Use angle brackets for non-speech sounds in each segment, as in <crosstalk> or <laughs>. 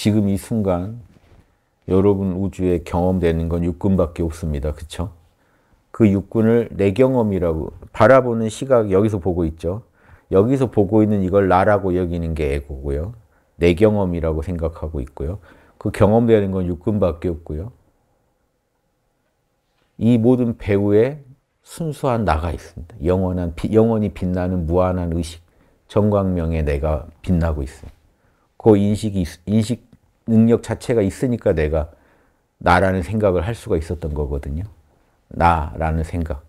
지금 이 순간 여러분 우주에 경험되는 건 육군밖에 없습니다. 그렇그 육군을 내 경험이라고 바라보는 시각 여기서 보고 있죠. 여기서 보고 있는 이걸 나라고 여기는 게 에고고요. 내 경험이라고 생각하고 있고요. 그 경험되는 건 육군밖에 없고요. 이 모든 배우의 순수한 나가 있습니다. 영원한 영원히 빛나는 무한한 의식, 정광명의 내가 빛나고 있습니그 인식이 인식 능력 자체가 있으니까 내가 나라는 생각을 할 수가 있었던 거거든요. 나라는 생각.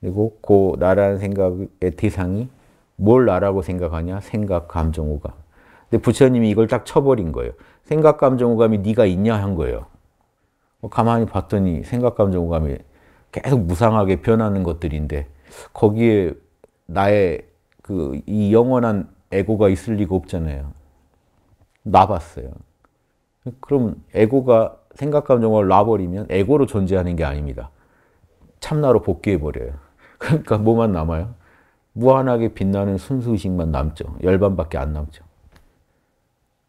그리고 그 나라는 생각의 대상이 뭘 나라고 생각하냐? 생각, 감정, 오감. 근데 부처님이 이걸 딱 쳐버린 거예요. 생각, 감정, 오감이 네가 있냐 한 거예요. 뭐 가만히 봤더니 생각, 감정, 오감이 계속 무상하게 변하는 것들인데 거기에 나의 그 이 영원한 에고가 있을 리가 없잖아요. 놔봤어요. 그럼 에고가 생각감정을 놔버리면 에고로 존재하는 게 아닙니다. 참나로 복귀해버려요. <laughs> 그러니까 뭐만 남아요? 무한하게 빛나는 순수의식만 남죠. 열반밖에 안 남죠.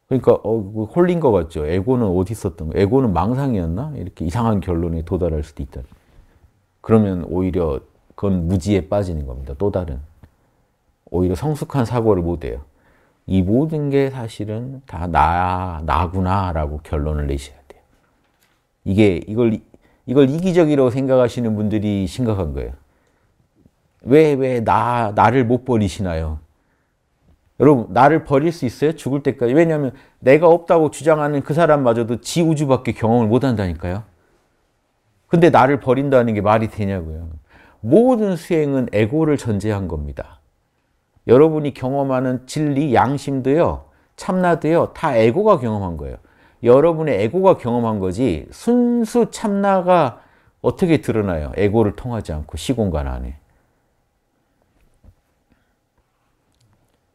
그러니까 어, 그 홀린 것 같죠. 에고는 어디 있었던 거? 에고는 망상이었나? 이렇게 이상한 결론에 도달할 수도 있다. 그러면 오히려 그건 무지에 빠지는 겁니다. 또 다른. 오히려 성숙한 사고를 못해요. 이 모든 게 사실은 다 나, 나구나라고 결론을 내셔야 돼요. 이게, 이걸, 이걸 이기적이라고 생각하시는 분들이 심각한 거예요. 왜, 왜, 나, 나를 못 버리시나요? 여러분, 나를 버릴 수 있어요? 죽을 때까지. 왜냐하면 내가 없다고 주장하는 그 사람마저도 지 우주밖에 경험을 못 한다니까요. 근데 나를 버린다는 게 말이 되냐고요. 모든 수행은 에고를 전제한 겁니다. 여러분이 경험하는 진리, 양심도요, 참나도요, 다 에고가 경험한 거예요. 여러분의 에고가 경험한 거지 순수 참나가 어떻게 드러나요? 에고를 통하지 않고 시공간 안에.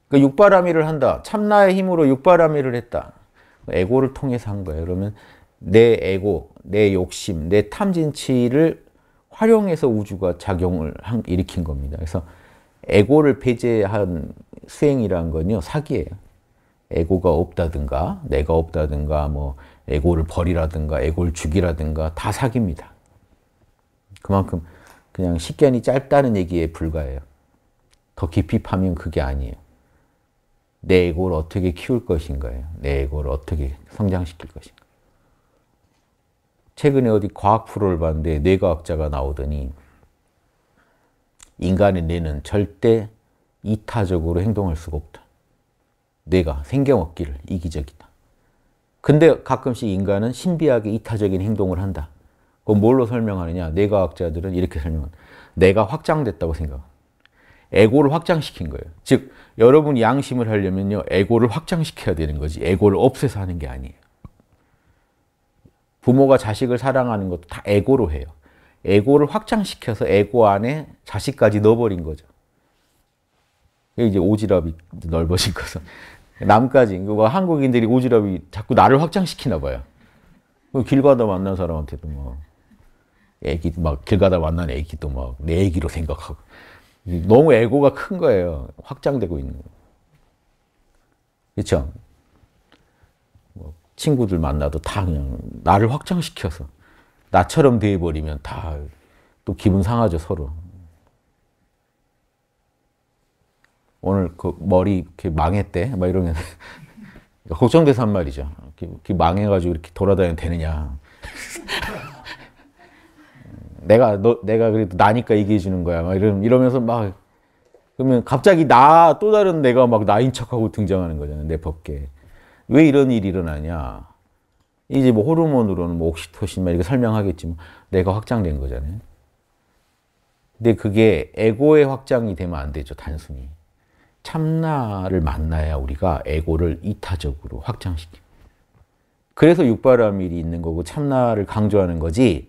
그러니까 육바라밀을 한다. 참나의 힘으로 육바라밀을 했다. 에고를 통해서 한 거예요. 그러면 내 에고, 내 욕심, 내 탐진치를 활용해서 우주가 작용을 일으킨 겁니다. 그래서 에고를 폐지한 수행이라는 건요, 사기예요. 에고가 없다든가, 내가 없다든가, 뭐, 에고를 버리라든가, 에고를 죽이라든가, 다 사기입니다. 그만큼 그냥 식견이 짧다는 얘기에 불과해요. 더 깊이 파면 그게 아니에요. 내 에고를 어떻게 키울 것인가요? 내 에고를 어떻게 성장시킬 것인가? 최근에 어디 과학 프로를 봤는데 뇌과학자가 나오더니 인간의 뇌는 절대 이타적으로 행동할 수가 없다. 뇌가 생경없기를 이기적이다. 근데 가끔씩 인간은 신비하게 이타적인 행동을 한다. 그건 뭘로 설명하느냐? 뇌과학자들은 이렇게 설명한 내가 확장됐다고 생각합니다. 에고를 확장시킨 거예요. 즉, 여러분 양심을 하려면요, 에고를 확장시켜야 되는 거지. 에고를 없애서 하는 게 아니에요. 부모가 자식을 사랑하는 것도 다 에고로 해요. 에고를 확장시켜서 에고 안에 자식까지 넣어버린 거죠. 이제 오지랖이 넓어진 거죠. <laughs> 남까지. 뭐 한국인들이 오지랖이 자꾸 나를 확장시키나 봐요. 그 길 가다 만난 사람한테도 막, 뭐 애기, 막, 길 가다 만난 애기도 막, 내 애기로 생각하고. 너무 에고가 큰 거예요. 확장되고 있는 거예요. 그뭐 친구들 만나도 다 그냥 나를 확장시켜서. 나처럼 돼버리면 다 또 기분 상하죠 서로. 오늘 그 머리 이렇게 망했대 막 이러면 그러니까 걱정돼서 한 말이죠. 이렇게 망해가지고 이렇게 돌아다니면 되느냐. <laughs> 내가 너 내가 그래도 나니까 얘기해 주는 거야. 막 이러, 이러면서 막 그러면 갑자기 나 또 다른 내가 막 나인 척하고 등장하는 거잖아요. 내 법계. 왜 이런 일이 일어나냐? 이제 뭐 호르몬으로는 뭐 옥시토신 이렇게 설명하겠지만 내가 확장된 거잖아요. 근데 그게 에고의 확장이 되면 안 되죠, 단순히. 참나를 만나야 우리가 에고를 이타적으로 확장시킵 그래서 육바라밀이 있는 거고 참나를 강조하는 거지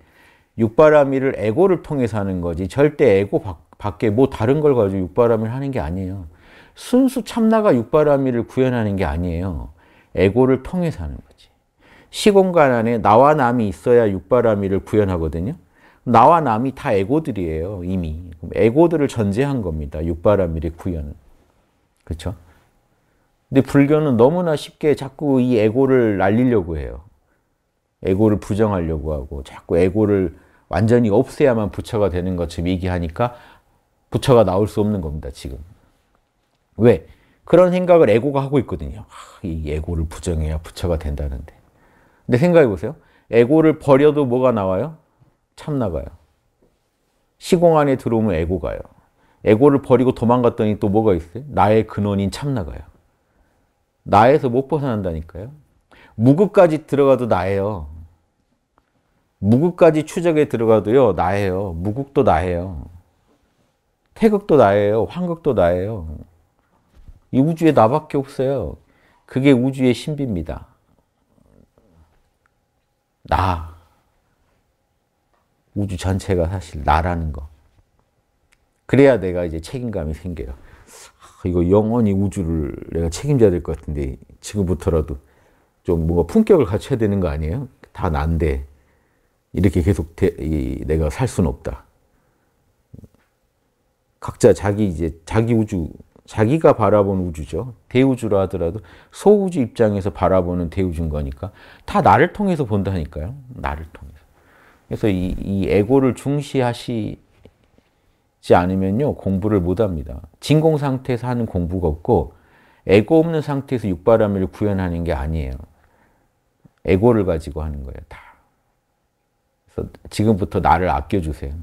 육바라밀을 에고를 통해서 하는 거지 절대 에고 밖에 뭐 다른 걸 가지고 육바라밀 하는 게 아니에요. 순수 참나가 육바라밀을 구현하는 게 아니에요. 에고를 통해서 하는 거지. 시공간 안에 나와 남이 있어야 육바라밀을 구현하거든요. 나와 남이 다 에고들이에요, 이미. 에고들을 전제한 겁니다, 육바라밀의 구현은. 그렇죠? 근데 불교는 너무나 쉽게 자꾸 이 에고를 날리려고 해요. 에고를 부정하려고 하고 자꾸 에고를 완전히 없애야만 부처가 되는 것처럼 얘기하니까 부처가 나올 수 없는 겁니다, 지금. 왜? 그런 생각을 에고가 하고 있거든요. 아, 이 에고를 부정해야 부처가 된다는데. 근데 생각해 보세요. 에고를 버려도 뭐가 나와요? 참 나가요. 시공 안에 들어오면 에고 가요. 에고를 버리고 도망갔더니 또 뭐가 있어요? 나의 근원인 참나가요. 나에서 못 벗어난다니까요. 무급까지 들어가도 나예요. 무급까지 추적에 들어가도요. 나예요. 무국도 나예요. 태극도 나예요. 황극도 나예요. 이 우주에 나밖에 없어요. 그게 우주의 신비입니다. 나. 우주 전체가 사실 나라는 거. 그래야 내가 이제 책임감이 생겨요. 아, 이거 영원히 우주를 내가 책임져야 될 것 같은데 지금부터라도 좀 뭔가 품격을 갖춰야 되는 거 아니에요? 다 난데 이렇게 계속 대, 이, 내가 살 수는 없다. 각자 자기 이제 자기 우주 자기가 바라본 우주죠. 대우주라 하더라도 소우주 입장에서 바라보는 대우주인 거니까 다 나를 통해서 본다니까요. 나를 통해서. 그래서 이, 이 에고를 중시하시지 않으면요. 공부를 못합니다. 진공 상태에서 하는 공부가 없고 에고 없는 상태에서 육바라을 구현하는 게 아니에요. 에고를 가지고 하는 거예요. 다. 그래서 지금부터 나를 아껴주세요.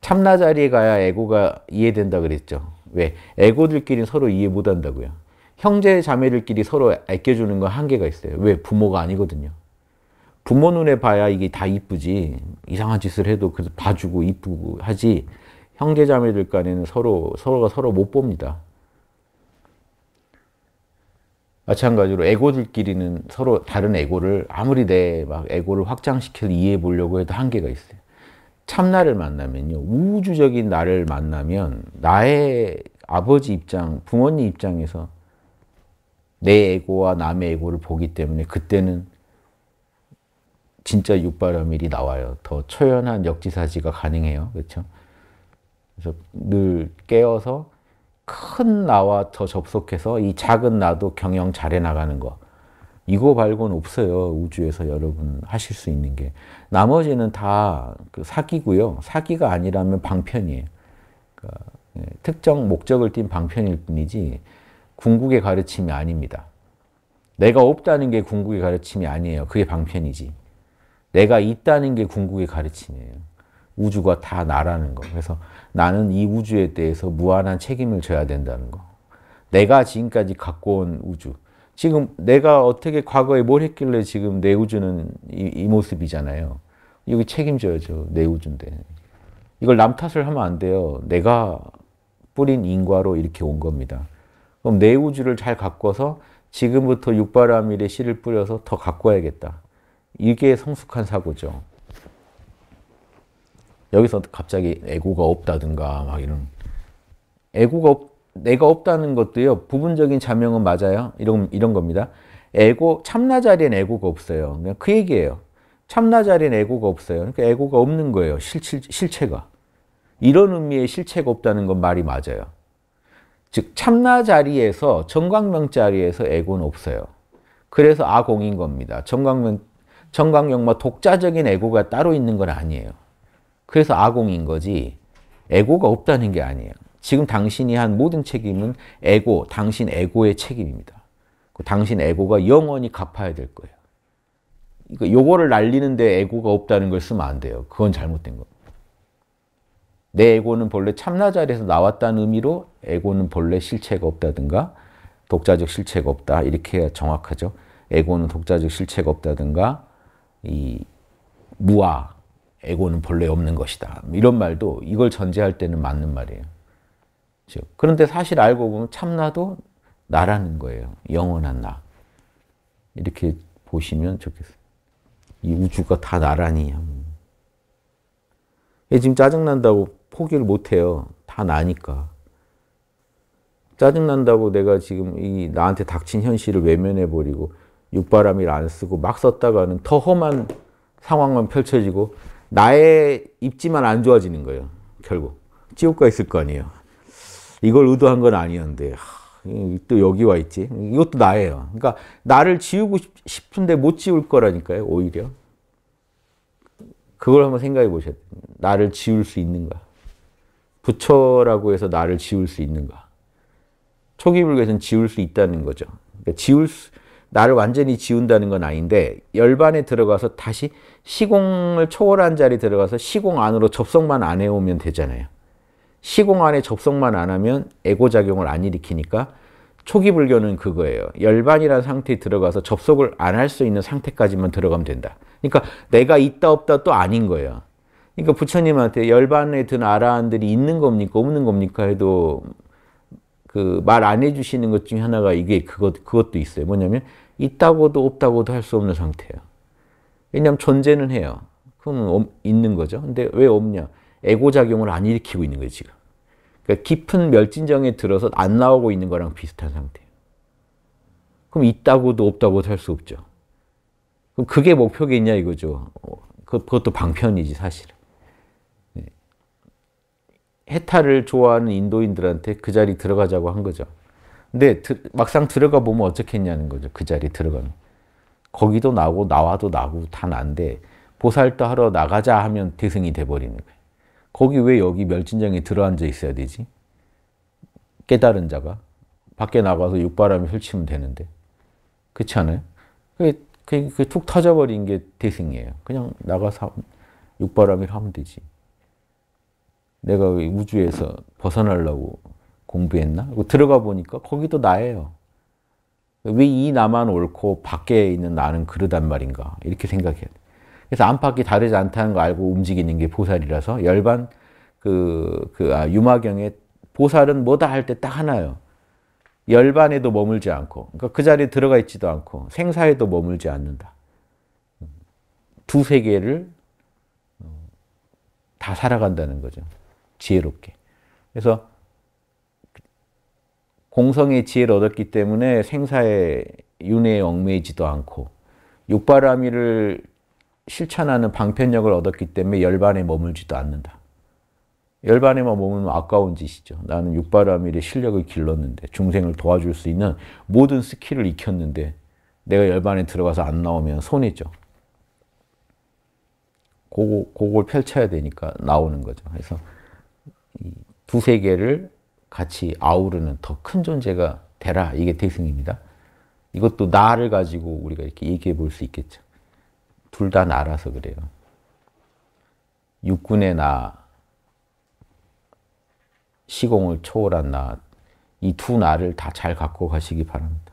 참나 자리에 가야 에고가 이해된다 그랬죠. 왜? 애고들끼리 서로 이해 못 한다고요. 형제 자매들끼리 서로 아껴주는 건 한계가 있어요. 왜? 부모가 아니거든요. 부모 눈에 봐야 이게 다 이쁘지. 이상한 짓을 해도 그래서 봐주고 이쁘고 하지. 형제 자매들 간에는 서로, 서로가 서로 못 봅니다. 마찬가지로 에고들끼리는 서로 다른 에고를 아무리 내막 에고를 확장시켜서 이해해 보려고 해도 한계가 있어요. 참나를 만나면요. 우주적인 나를 만나면 나의 아버지 입장, 부모님 입장에서 내 에고와 남의 에고를 보기 때문에 그때는 진짜 육바라밀이 나와요. 더 초연한 역지사지가 가능해요. 그렇죠? 그래서 늘 깨어서 큰 나와 더 접속해서 이 작은 나도 경영 잘해 나가는 거. 이거 말고는 없어요. 우주에서 여러분 하실 수 있는 게. 나머지는 다그 사기고요. 사기가 아니라면 방편이에요. 그러니까 예, 특정 목적을 띈 방편일 뿐이지 궁극의 가르침이 아닙니다. 내가 없다는 게 궁극의 가르침이 아니에요. 그게 방편이지. 내가 있다는 게 궁극의 가르침이에요. 우주가 다 나라는 거. 그래서 나는 이 우주에 대해서 무한한 책임을 져야 된다는 거. 내가 지금까지 갖고 온 우주, 지금 내가 어떻게 과거에 뭘 했길래 지금 내 우주는 이, 이 모습이잖아요. 여기 책임져야죠. 내 우주인데. 이걸 남 탓을 하면 안 돼요. 내가 뿌린 인과로 이렇게 온 겁니다. 그럼 내 우주를 잘 가꿔서 지금부터 육바라밀에 씨를 뿌려서 더 가꿔야겠다. 이게 성숙한 사고죠. 여기서 갑자기 에고가 없다든가 막 이런 에고가 없 내가 없다는 것도요. 부분적인 자명은 맞아요. 이런 이런 겁니다. 에고 참나 자리엔 에고가 없어요. 그냥 그 얘기예요. 참나 자리엔 에고가 없어요. 그러니까 에고가 없는 거예요. 실체, 실체가. 이런 의미의 실체가 없다는 건 말이 맞아요. 즉 참나 자리에서 정광명 자리에서 에고는 없어요. 그래서 아공인 겁니다. 정광명 정광명마 독자적인 에고가 따로 있는 건 아니에요. 그래서 아공인 거지 에고가 없다는 게 아니에요. 지금 당신이 한 모든 책임은 에고, 당신 에고의 책임입니다. 그 당신 에고가 영원히 갚아야 될 거예요. 그러니까 요거를 날리는데 에고가 없다는 걸 쓰면 안 돼요. 그건 잘못된 겁내 에고는 본래 참나자리에서 나왔다는 의미로 에고는 본래 실체가 없다든가 독자적 실체가 없다 이렇게 정확하죠. 에고는 독자적 실체가 없다든가 이 무아 에고는 본래 없는 것이다 이런 말도 이걸 전제할 때는 맞는 말이에요. 그런데 사실 알고 보면 참나도 나라는 거예요. 영원한 나. 이렇게 보시면 좋겠어요. 이 우주가 다 나라니. 지금 짜증난다고 포기를 못해요. 다 나니까. 짜증난다고 내가 지금 이 나한테 닥친 현실을 외면해버리고 육바람일 안 쓰고 막 썼다가는 더 험한 상황만 펼쳐지고 나의 입지만 안 좋아지는 거예요. 결국. 지옥가 있을 거 아니에요. 이걸 의도한 건 아니었는데 또 여기 와 있지. 이것도 나예요. 그러니까 나를 지우고 싶은데 못 지울 거라니까요. 오히려. 그걸 한번 생각해 보셔야 돼요. 나를 지울 수 있는가? 부처라고 해서 나를 지울 수 있는가? 초기 불교에서는 지울 수 있다는 거죠. 그러니까 지울 수, 나를 완전히 지운다는 건 아닌데 열반에 들어가서 다시 시공을 초월한 자리 들어가서 시공 안으로 접속만 안 해오면 되잖아요. 시공안에 접속만 안 하면 에고작용을 안 일으키니까 초기 불교는 그거예요. 열반이라는 상태에 들어가서 접속을 안 할 수 있는 상태까지만 들어가면 된다. 그러니까 내가 있다 없다 또 아닌 거예요. 그러니까 부처님한테 열반에 든 아라한들이 있는 겁니까 없는 겁니까 해도 그 말 안 해주시는 것 중에 하나가 이게 그것, 그것도 있어요. 뭐냐면 있다고도 없다고도 할 수 없는 상태예요. 왜냐하면 존재는 해요. 그럼 있는 거죠. 근데 왜 없냐? 에고작용을 안 일으키고 있는 거예요, 지금. 그러니까 깊은 멸진정에 들어서 안 나오고 있는 거랑 비슷한 상태예요. 그럼 있다고도 없다고도 할 수 없죠. 그럼 그게 목표겠냐 이거죠. 어, 그, 그것도 방편이지 사실 네. 해탈을 좋아하는 인도인들한테 그 자리 들어가자고 한 거죠. 근데 막상 들어가 보면 어떻겠냐는 거죠. 그 자리 들어가면. 거기도 나고 나와도 나고 다 난데 보살도 하러 나가자 하면 대승이 돼버리는 거예요. 거기 왜 여기 멸진장에 들어앉아 있어야 되지? 깨달은 자가 밖에 나가서 육바람에 펼치면 되는데 그렇지 않아요? 그게, 그게, 그게 툭 터져버린 게 대승이에요. 그냥 나가서 육바람이 하면 되지. 내가 왜 우주에서 벗어나려고 공부했나? 들어가 보니까 거기도 나예요. 왜 이 나만 옳고 밖에 있는 나는 그러단 말인가? 이렇게 생각해야 돼. 그래서 안팎이 다르지 않다는 걸 알고 움직이는 게 보살이라서 열반 그, 그, 아, 유마경에 보살은 뭐다 할 때 딱 하나요. 열반에도 머물지 않고, 그러니까 그 자리에 들어가 있지도 않고, 생사에도 머물지 않는다. 두 세계를 어, 다 살아간다는 거죠. 지혜롭게. 그래서 공성의 지혜를 얻었기 때문에 생사의 윤회에 얽매이지도 않고, 육바라밀을 실천하는 방편력을 얻었기 때문에 열반에 머물지도 않는다. 열반에만 뭐 머무면 아까운 짓이죠. 나는 육바라밀의 실력을 길렀는데 중생을 도와줄 수 있는 모든 스킬을 익혔는데 내가 열반에 들어가서 안 나오면 손해죠. 그거, 그걸 펼쳐야 되니까 나오는 거죠. 그래서 두 세계를 같이 아우르는 더 큰 존재가 되라. 이게 대승입니다. 이것도 나를 가지고 우리가 이렇게 얘기해 볼 수 있겠죠. 둘다 나라서 그래요. 육군의 나, 시공을 초월한 나, 이 두 나를 다 잘 갖고 가시기 바랍니다.